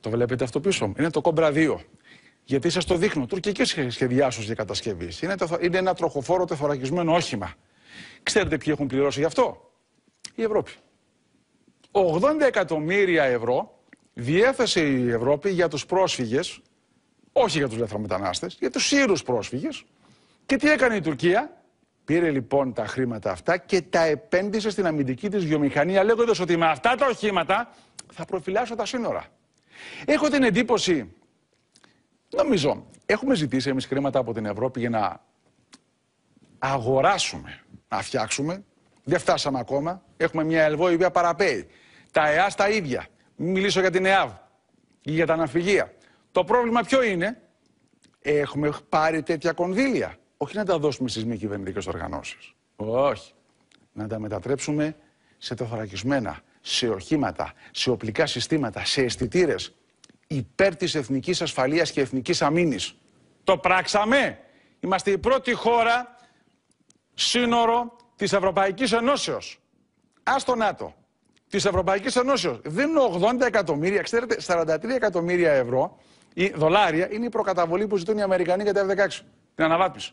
Το βλέπετε αυτό πίσω. μου. Είναι το κόμπρα 2. Γιατί σας το δείχνω. Τουρκικές σχεδιάσεω για κατασκευής. Είναι, είναι ένα τροχοφόρο τεθωρακισμένο όχημα. Ξέρετε ποιοι έχουν πληρώσει γι' αυτό. Η Ευρώπη. 80 εκατομμύρια ευρώ διέθεσε η Ευρώπη για τους πρόσφυγες, όχι για τους λαθρομετανάστες, για τους σύρους πρόσφυγες. Και τι έκανε η Τουρκία. Πήρε λοιπόν τα χρήματα αυτά και τα επένδυσε στην αμυντική της βιομηχανία λέγοντας ότι με αυτά τα οχήματα θα προφυλάσω τα σύνορα. Έχω την εντύπωση, νομίζω, έχουμε ζητήσει εμείς χρήματα από την Ευρώπη για να αγοράσουμε, να φτιάξουμε. Δεν φτάσαμε ακόμα. Έχουμε μια ΕΛΒΟ η οποία παραπέει. Τα ΕΑΣ τα ίδια. Μιλήσω για την ΕΑΒ ή για τα αναφυγεία. Το πρόβλημα ποιο είναι, έχουμε πάρει τέτοια κονδύλια. Όχι να τα δώσουμε στις μη κυβερνητικές οργανώσεις. Όχι. Να τα μετατρέψουμε σε τεθωρακισμένα σε οχήματα, σε οπλικά συστήματα, σε αισθητήρες υπέρ της εθνικής ασφαλείας και εθνικής αμήνης. Το πράξαμε. Είμαστε η πρώτη χώρα σύνορο της Ευρωπαϊκής Ενώσεως. Ας το ΝΑΤΟ. Της Ευρωπαϊκής Ενώσεως. Δίνουν 80 εκατομμύρια, ξέρετε, 43 εκατομμύρια ευρώ ή δολάρια είναι η προκαταβολή που ζητούν οι Αμερικανοί για τα F-16. Την αναβάθμιση.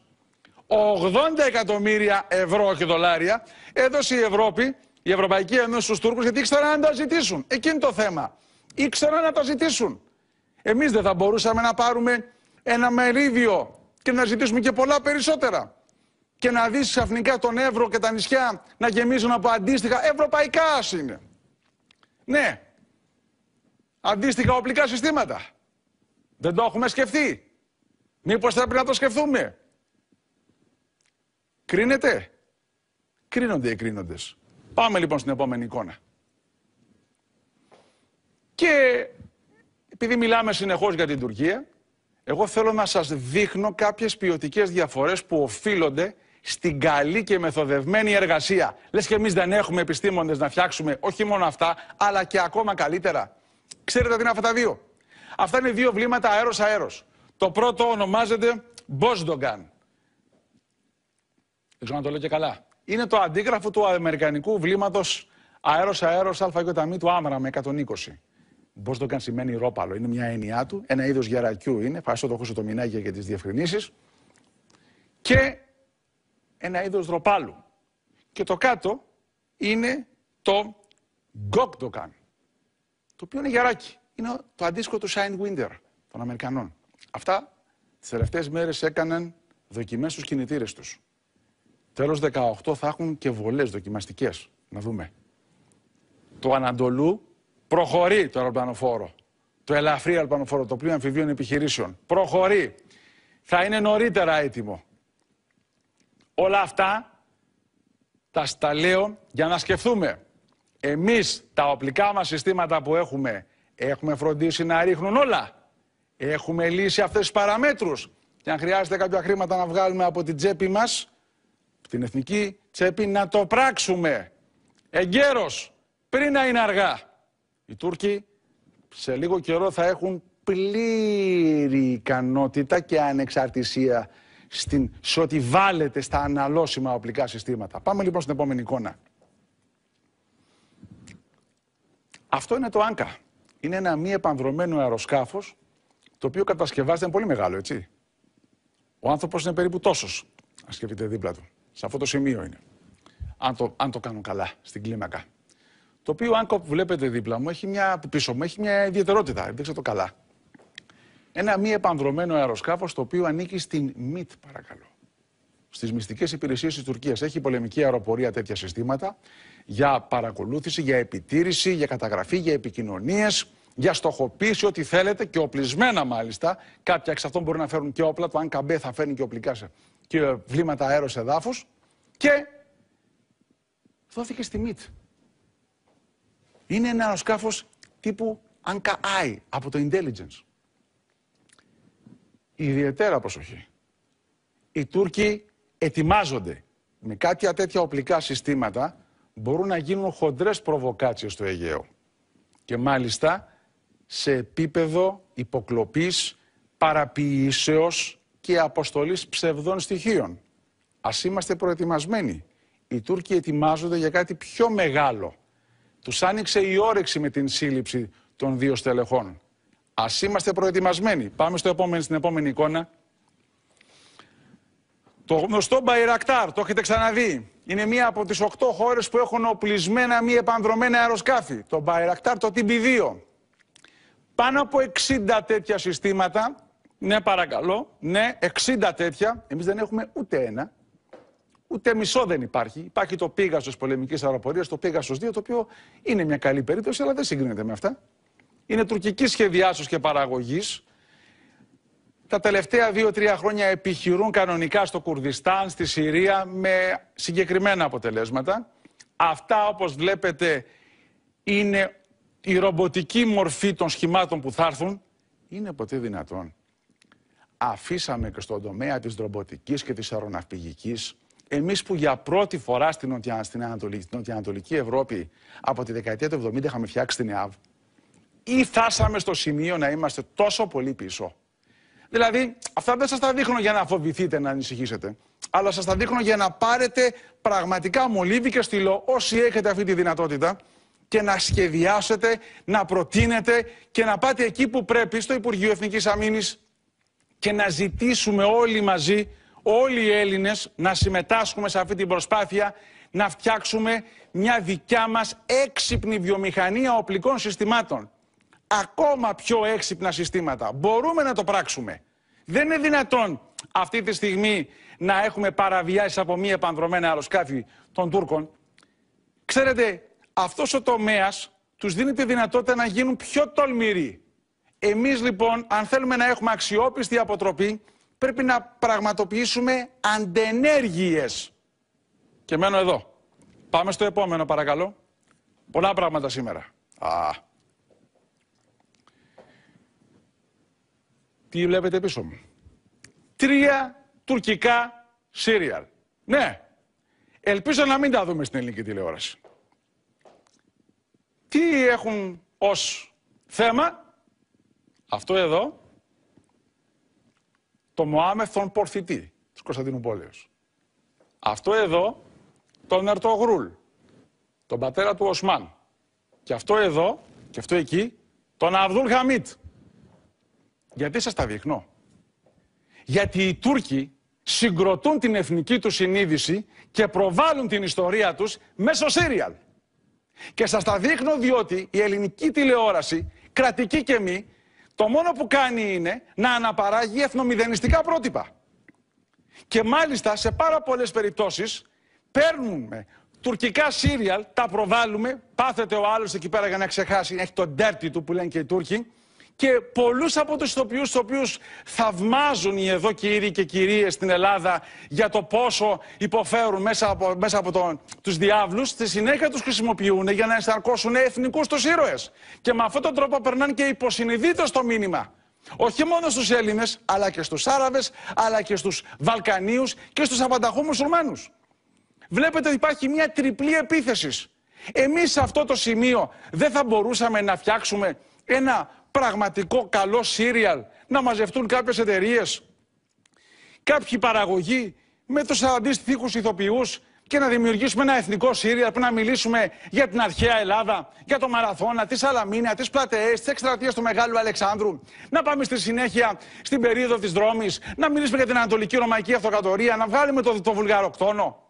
80 εκατομμύρια ευρώ, και δολάρια, έδωσε η Ευρώπη η Ευρωπαϊκή Ένωση στους Τούρκους γιατί ήξεραν να τα ζητήσουν. Εκείνη το θέμα. Ήξεραν να τα ζητήσουν. Εμείς δεν θα μπορούσαμε να πάρουμε ένα μερίδιο και να ζητήσουμε και πολλά περισσότερα. Και να δεις ξαφνικά τον Εύρο και τα νησιά να γεμίζουν από αντίστοιχα ευρωπαϊκά είναι. Ναι. Αντίστοιχα οπλικά συστήματα. Δεν το έχουμε σκεφτεί. Μήπως θα πρέπει να το σκεφτούμε. Κρίνεται. Κρίνονται οι κρίνοντες. Πάμε λοιπόν στην επόμενη εικόνα. Και επειδή μιλάμε συνεχώς για την Τουρκία, εγώ θέλω να σας δείχνω κάποιες ποιοτικές διαφορές που οφείλονται στην καλή και μεθοδευμένη εργασία. Λες και εμείς δεν έχουμε επιστήμονες να φτιάξουμε όχι μόνο αυτά, αλλά και ακόμα καλύτερα. Ξέρετε τι είναι αυτά τα δύο. Αυτά είναι δύο βλήματα αέρος-αέρος. Το πρώτο ονομάζεται Μπόσντογκαν. Δεν ξέρω να το λέω και καλά είναι το αντίγραφο του αμερικανικού βλήματος αέρο-αέρο ΑΙΚΟΤΑΜΗ του Άμερα με 120. Πώ το καν σημαίνει ρόπαλο. Είναι μια έννοιά του. Ένα είδος γερακιού είναι. Ευχαριστώ το έχω το μηνάκι για τις διευκρινήσεις. Και ένα είδος ροπάλου. Και το κάτω είναι το γκόκτοκαν. Το οποίο είναι γεράκι. Είναι το αντίστοιχο του Σάιν Winter των Αμερικανών. Αυτά τις τελευταίες μέρες έκαναν δοκιμές στους κινητήρες τους. Τέλος 18 θα έχουν και βολές δοκιμαστικές. Να δούμε. Το Ανατολού προχωρεί το αεροπλανοφόρο. Το ελαφρύ αεροπλανοφόρο, το πλοίο αμφιβίων επιχειρήσεων. Προχωρεί. Θα είναι νωρίτερα έτοιμο. Όλα αυτά τα στα για να σκεφτούμε. Εμείς τα οπλικά μας συστήματα που έχουμε, έχουμε φροντίσει να ρίχνουν όλα. Έχουμε λύσει αυτές τις παραμέτρους. Και αν χρειάζεται κάποια χρήματα να βγάλουμε από την τσέπη μας, την εθνική τσέπη να το πράξουμε εγκαίρως πριν να είναι αργά. Οι Τούρκοι σε λίγο καιρό θα έχουν πλήρη ικανότητα και ανεξαρτησία στην, σε ό,τι βάλετε στα αναλώσιμα οπλικά συστήματα. Πάμε λοιπόν στην επόμενη εικόνα. Αυτό είναι το Άνκα. Είναι ένα μη επανδρομένο αεροσκάφος, το οποίο κατασκευάζεται πολύ μεγάλο, έτσι. Ο άνθρωπος είναι περίπου τόσος, ας σκεφτείτε δίπλα του. Σε αυτό το σημείο είναι. Αν το, αν το κάνω καλά, στην κλίμακα. Το οποίο αν που βλέπετε δίπλα μου, έχει μια, πίσω μου, έχει μια ιδιαιτερότητα. Δείξτε το καλά. Ένα μη επανδρομένο αεροσκάφος το οποίο ανήκει στην ΜΙΤ, παρακαλώ. Στις μυστικές υπηρεσίες της Τουρκίας. Έχει πολεμική αεροπορία τέτοια συστήματα για παρακολούθηση, για επιτήρηση, για καταγραφή, για επικοινωνίες, για στοχοποίηση, ό,τι θέλετε και οπλισμένα μάλιστα. Κάποια εξ αυτών μπορεί να φέρουν και όπλα. Το αν καμπέ θα φέρνει και οπλικά σε, και βλήματα αέρος εδάφους και δόθηκε στη ΜΙΤ. Είναι σκάφος αεροσκάφος τύπου από το Intelligence. Ιδιαίτερα προσοχή. Οι Τούρκοι ετοιμάζονται. Με κάποια τέτοια οπλικά συστήματα μπορούν να γίνουν χοντρές προβοκάτσεις στο Αιγαίο. Και μάλιστα σε επίπεδο υποκλοπής, παραποιήσεως και αποστολής ψευδών στοιχείων. Ας είμαστε προετοιμασμένοι. Οι Τούρκοι ετοιμάζονται για κάτι πιο μεγάλο. Τους άνοιξε η όρεξη με την σύλληψη των δύο στελεχών. Ας είμαστε προετοιμασμένοι. Πάμε στο επόμενο, στην επόμενη εικόνα. Το γνωστό Μπαϊρακτάρ, το έχετε ξαναδεί. Είναι μία από τις 8 χώρες που έχουν οπλισμένα μη επανδρομένα αεροσκάφη. Το Μπαϊρακτάρ, το TB2. Πάνω από 60 τέτοια συστήματα, ναι παρακαλώ, ναι 60 τέτοια, Εμείς δεν έχουμε ούτε ένα, Ούτε μισό δεν υπάρχει. Υπάρχει το πήγασο πολεμικής αεροπορίας, το πήγασο 2, το οποίο είναι μια καλή περίπτωση, αλλά δεν συγκρίνεται με αυτά. Είναι τουρκική σχεδιάσεως και παραγωγής. Τα τελευταία δύο-τρία χρόνια επιχειρούν κανονικά στο Κουρδιστάν, στη Συρία, με συγκεκριμένα αποτελέσματα. Αυτά, όπως βλέπετε, είναι η ρομποτική μορφή των σχημάτων που θα έρθουν. Είναι ποτέ δυνατόν. Αφήσαμε και στον τομέα της ρομποτικής και της αεροναυπηγικής εμείς που για πρώτη φορά στην, Ανατολική, νοτιοανατολική Ευρώπη από τη δεκαετία του 70 είχαμε φτιάξει την ΕΑΒ, ή φτάσαμε στο σημείο να είμαστε τόσο πολύ πίσω. Δηλαδή, αυτά δεν σας τα δείχνω για να φοβηθείτε, να ανησυχήσετε, αλλά σας τα δείχνω για να πάρετε πραγματικά μολύβι και στυλό όσοι έχετε αυτή τη δυνατότητα και να σχεδιάσετε, να προτείνετε και να πάτε εκεί που πρέπει, στο Υπουργείο Εθνικής Αμήνης και να ζητήσουμε όλοι μαζί όλοι οι Έλληνες να συμμετάσχουμε σε αυτή την προσπάθεια να φτιάξουμε μια δικιά μας έξυπνη βιομηχανία οπλικών συστημάτων. Ακόμα πιο έξυπνα συστήματα. Μπορούμε να το πράξουμε. Δεν είναι δυνατόν αυτή τη στιγμή να έχουμε παραβιάσεις από μία επανδρομένα αεροσκάφη των Τούρκων. Ξέρετε, αυτός ο τομέας τους δίνει τη δυνατότητα να γίνουν πιο τολμηροί. Εμείς λοιπόν, αν θέλουμε να έχουμε αξιόπιστη αποτροπή, πρέπει να πραγματοποιήσουμε αντενέργειες. Και μένω εδώ. Πάμε στο επόμενο παρακαλώ. Πολλά πράγματα σήμερα. Α. Τι βλέπετε πίσω μου. Τρία τουρκικά σύριαλ. Ναι. Ελπίζω να μην τα δούμε στην ελληνική τηλεόραση. Τι έχουν ως θέμα. Αυτό εδώ το Μωάμεθ τον Πορθητή της Κωνσταντινούπολεως. Αυτό εδώ τον Ερτογρούλ, τον πατέρα του Οσμάν. Και αυτό εδώ, και αυτό εκεί, τον Αβδούλ Χαμίτ. Γιατί σας τα δείχνω. Γιατί οι Τούρκοι συγκροτούν την εθνική τους συνείδηση και προβάλλουν την ιστορία τους μέσω σύριαλ. Και σας τα δείχνω διότι η ελληνική τηλεόραση, κρατική και μη, το μόνο που κάνει είναι να αναπαράγει εθνομηδενιστικά πρότυπα. Και μάλιστα σε πάρα πολλές περιπτώσεις παίρνουμε τουρκικά σύριαλ, τα προβάλλουμε, πάθεται ο άλλος εκεί πέρα για να ξεχάσει, έχει τον τέρτη του που λένε και οι Τούρκοι, και πολλούς από τους ηθοποιούς τους οποίους θαυμάζουν οι εδώ κύριοι και κυρίες στην Ελλάδα για το πόσο υποφέρουν μέσα από, μέσα από τον, τους διάβλους, στη συνέχεια τους χρησιμοποιούν για να ενσαρκώσουν εθνικούς τους ήρωες. Και με αυτόν τον τρόπο περνάνε και υποσυνειδήτως το μήνυμα. Όχι μόνο στους Έλληνες, αλλά και στους Άραβες, αλλά και στους Βαλκανίους και στους απανταχού μουσουλμάνους. Βλέπετε ότι υπάρχει μια τριπλή επίθεση. Εμείς σε αυτό το σημείο δεν θα μπορούσαμε να φτιάξουμε ένα πραγματικό καλό σύριαλ, να μαζευτούν κάποιες εταιρείες, κάποιοι παραγωγοί με τους αντίστοιχου ηθοποιούς και να δημιουργήσουμε ένα εθνικό σύριαλ που να μιλήσουμε για την αρχαία Ελλάδα, για το Μαραθώνα, τη Σαλαμίνα, τις Πλατεές, τις εκστρατείες του Μεγάλου Αλεξάνδρου. Να πάμε στη συνέχεια στην περίοδο της δρόμη, να μιλήσουμε για την Ανατολική Ρωμαϊκή Αυτοκρατορία, να βγάλουμε το, το βουλγαροκτόνο.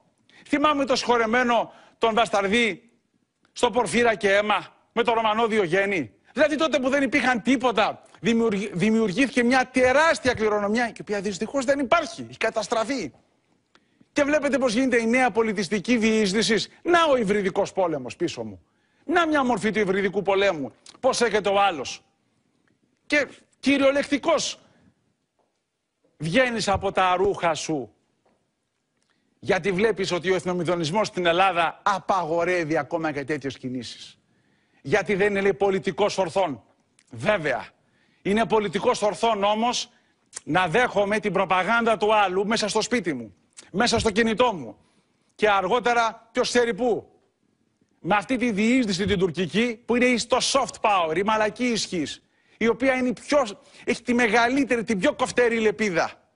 Θυμάμαι το σχορεμένο τον Βασταρδί στο Πορφύρα και αίμα με το Ρωμανό Διογέννη. Δηλαδή τότε που δεν υπήρχαν τίποτα, δημιουργήθηκε μια τεράστια κληρονομιά, η οποία δυστυχώς δεν υπάρχει. Έχει καταστραφεί. Και βλέπετε πώς γίνεται η νέα πολιτιστική διείσδυση. Να ο υβριδικός πόλεμος πίσω μου. Να μια μορφή του υβριδικού πολέμου. Πώς έρχεται ο άλλος. Και κυριολεκτικός βγαίνεις από τα ρούχα σου. Γιατί βλέπεις ότι ο εθνομιδονισμός στην Ελλάδα απαγορεύει ακόμα και τέτοιες κινήσεις γιατί δεν είναι λέει, πολιτικός ορθών. Βέβαια, είναι πολιτικός ορθόν, όμως να δέχομαι την προπαγάνδα του άλλου μέσα στο σπίτι μου, μέσα στο κινητό μου και αργότερα ποιος ξέρει πού. Με αυτή τη διείσδυση την τουρκική που είναι στο soft power, η μαλακή ισχύς, η οποία είναι η πιο, έχει τη μεγαλύτερη, την πιο κοφτερή λεπίδα.